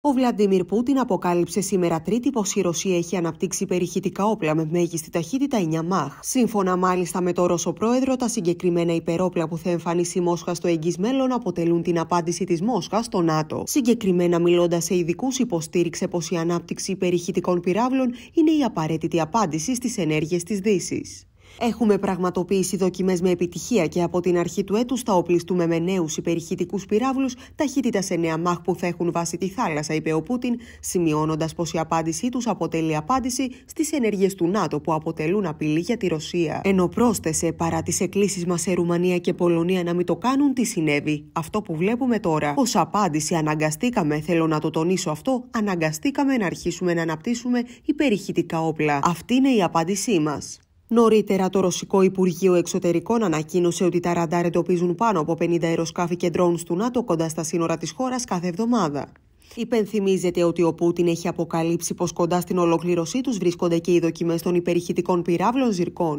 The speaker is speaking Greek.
Ο Βλαντίμιρ Πούτιν αποκάλυψε σήμερα Τρίτη πως η Ρωσία έχει αναπτύξει περιχητικά όπλα με μέγιστη ταχύτητα 9 μαχ. Σύμφωνα μάλιστα με τον Ρώσο πρόεδρο, τα συγκεκριμένα υπερόπλα που θα εμφανίσει η Μόσχα στο εγγύς μέλλον αποτελούν την απάντηση της Μόσχας στο ΝΑΤΟ. Συγκεκριμένα μιλώντας σε ειδικούς, υποστήριξε πως η ανάπτυξη περιχητικών πυράβλων είναι η απαραίτητη απάντηση στις ενέργειες της Δύσης. Έχουμε πραγματοποιήσει δοκιμές με επιτυχία και από την αρχή του έτους θα οπλιστούμε με νέους υπερηχητικούς πυράβλους ταχύτητα 9 μάχ που θα έχουν βάση τη θάλασσα, είπε ο Πούτιν, σημειώνοντας πως η απάντησή τους αποτελεί απάντηση στις ενέργειες του ΝΑΤΟ που αποτελούν απειλή για τη Ρωσία. Ενώ πρόσθεσε, παρά τις εκκλήσεις μας σε Ρουμανία και Πολωνία να μην το κάνουν, τι συνέβη. Αυτό που βλέπουμε τώρα. Ως απάντηση, αναγκαστήκαμε, θέλω να το τονίσω αυτό, αναγκαστήκαμε να αρχίσουμε να αναπτύσσουμε υπερηχητικά όπλα. Αυτή είναι η απάντησή μας. Νωρίτερα, το Ρωσικό Υπουργείο Εξωτερικών ανακοίνωσε ότι τα ραντάρ εντοπίζουν πάνω από 50 αεροσκάφη και ντρόουν του ΝΑΤΟ κοντά στα σύνορα της χώρας κάθε εβδομάδα. Υπενθυμίζεται ότι ο Πούτιν έχει αποκαλύψει πως κοντά στην ολοκλήρωσή τους βρίσκονται και οι δοκιμές των υπερηχητικών πυράβλων Ζυρκών.